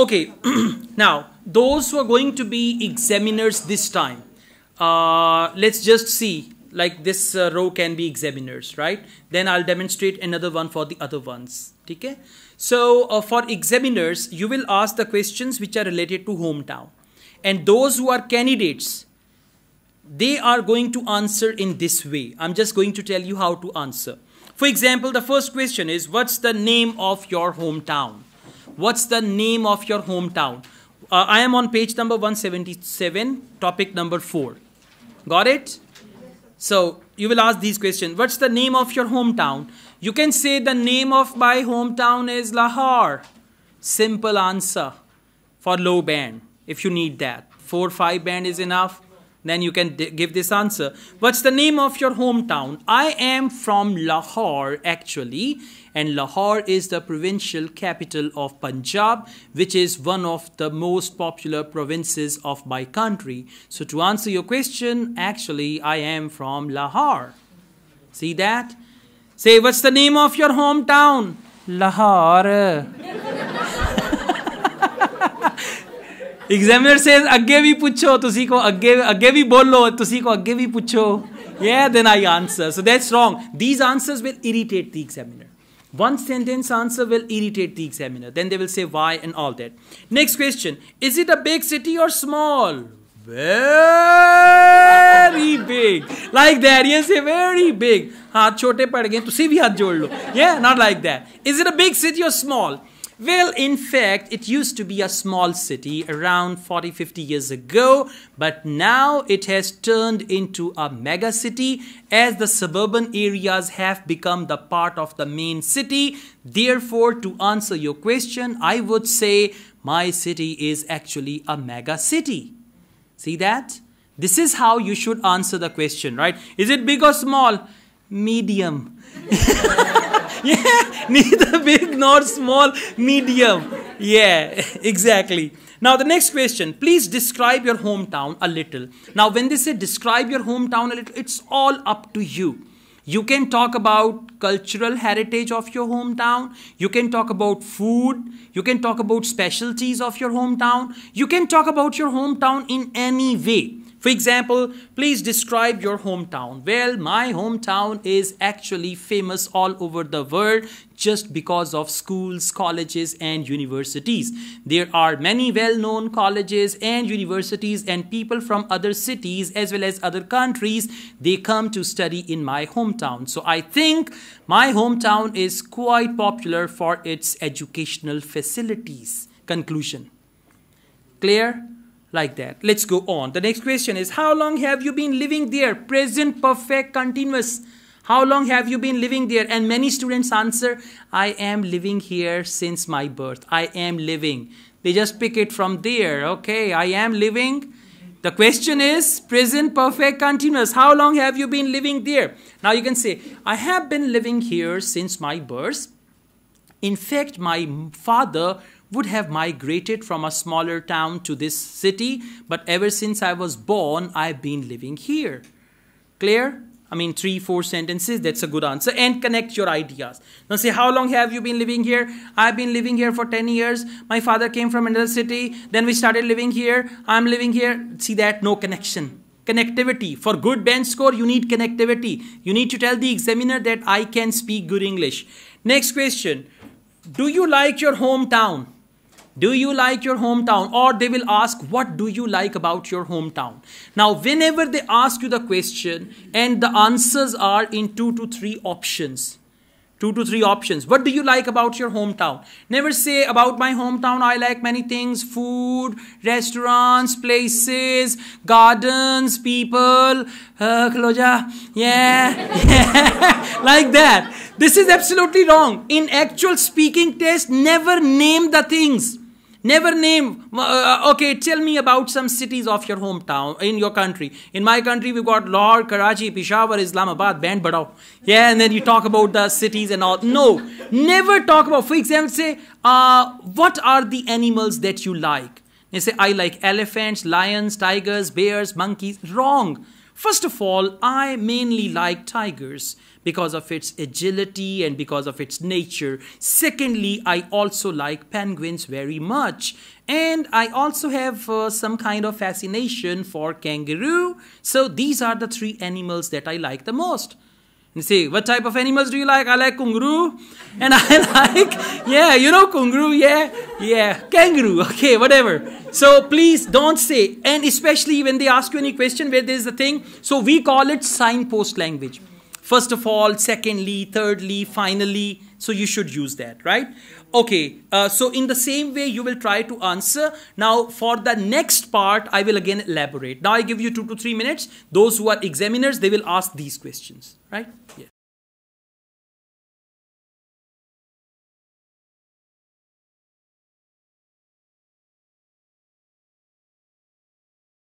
Okay, now those who are going to be examiners this time, uh, let's just see like this uh, row can be examiners, right? Then I'll demonstrate another one for the other ones. Okay? So uh, for examiners, you will ask the questions which are related to hometown. And those who are candidates, they are going to answer in this way. I'm just going to tell you how to answer. For example, the first question is, what's the name of your hometown? What's the name of your hometown? Uh, I am on page number 177, topic number 4. Got it? So you will ask these questions. What's the name of your hometown? You can say the name of my hometown is Lahore. Simple answer for low band if you need that. 4-5 band is enough then you can give this answer. What's the name of your hometown? I am from Lahore actually and Lahore is the provincial capital of Punjab which is one of the most popular provinces of my country. So to answer your question actually I am from Lahore. See that? Say what's the name of your hometown? Lahore. Examiner says, ਅੱਗੇ ਵੀ ਪੁੱਛੋ ਤੁਸੀਂ ਕੋ ਅੱਗੇ ਅੱਗੇ ਵੀ ਬੋਲੋ ਤੁਸੀਂ ਕੋ ਅੱਗੇ ਵੀ ਪੁੱਛੋ yeah then i answer so that's wrong these answers will irritate the examiner one sentence answer will irritate the examiner then they will say why and all that next question is it a big city or small very big like that yes very big हाथ छोटे पड़ गए तुसी भी हाथ yeah not like that is it a big city or small well, in fact, it used to be a small city around 40 50 years ago, but now it has turned into a mega city as the suburban areas have become the part of the main city. Therefore, to answer your question, I would say my city is actually a mega city. See that? This is how you should answer the question, right? Is it big or small? Medium. neither big nor small, medium. Yeah, exactly. Now, the next question please describe your hometown a little. Now, when they say describe your hometown a little, it's all up to you. You can talk about cultural heritage of your hometown. You can talk about food. You can talk about specialties of your hometown. You can talk about your hometown in any way. For example, please describe your hometown. Well, my hometown is actually famous all over the world just because of schools, colleges, and universities. There are many well known colleges and universities, and people from other cities as well as other countries they come to study in my hometown. So I think my hometown is quite popular for its educational facilities. Conclusion clear? like that. Let's go on. The next question is How long have you been living there? Present perfect continuous. How long have you been living there? And many students answer I am living here since my birth. I am living. They just pick it from there. Okay, I am living. The question is present perfect continuous. How long have you been living there? Now you can say, I have been living here since my birth. In fact, my father would have migrated from a smaller town to this city, but ever since I was born, I've been living here. Clear? I mean, three, four sentences, that's a good answer. And connect your ideas. Now, say, how long have you been living here? I've been living here for 10 years. My father came from another city. Then we started living here. I'm living here. See that? No connection. Connectivity. For good bench score, you need connectivity. You need to tell the examiner that I can speak good English. Next question Do you like your hometown? Do you like your hometown? Or they will ask, What do you like about your hometown? Now, whenever they ask you the question and the answers are in two to three options, two to three options. What do you like about your hometown? Never say about my hometown, I like many things food, restaurants, places, gardens, people, uh, Kloja, yeah, yeah, like that. This is absolutely wrong. In actual speaking test, never name the things. Never name, uh, uh, okay, tell me about some cities of your hometown, in your country. In my country, we've got Lahore, Karachi, Peshawar, Islamabad, Band Badao. Uh, yeah, and then you talk about the cities and all. No, never talk about, for example, say, uh, what are the animals that you like? They say, I like elephants, lions, tigers, bears, monkeys. Wrong. First of all, I mainly like tigers because of its agility and because of its nature. Secondly, I also like penguins very much. And I also have uh, some kind of fascination for kangaroo. So these are the three animals that I like the most and say, What type of animals do you like? I like kangaroo. And I like, yeah, you know kangaroo, yeah, yeah, kangaroo, okay, whatever. So please don't say, and especially when they ask you any question where there's a thing, so we call it signpost language. First of all, secondly, thirdly, finally. So you should use that, right? Okay, uh, so in the same way, you will try to answer. Now, for the next part, I will again elaborate. Now, I give you two to three minutes. Those who are examiners, they will ask these questions, right? Yes.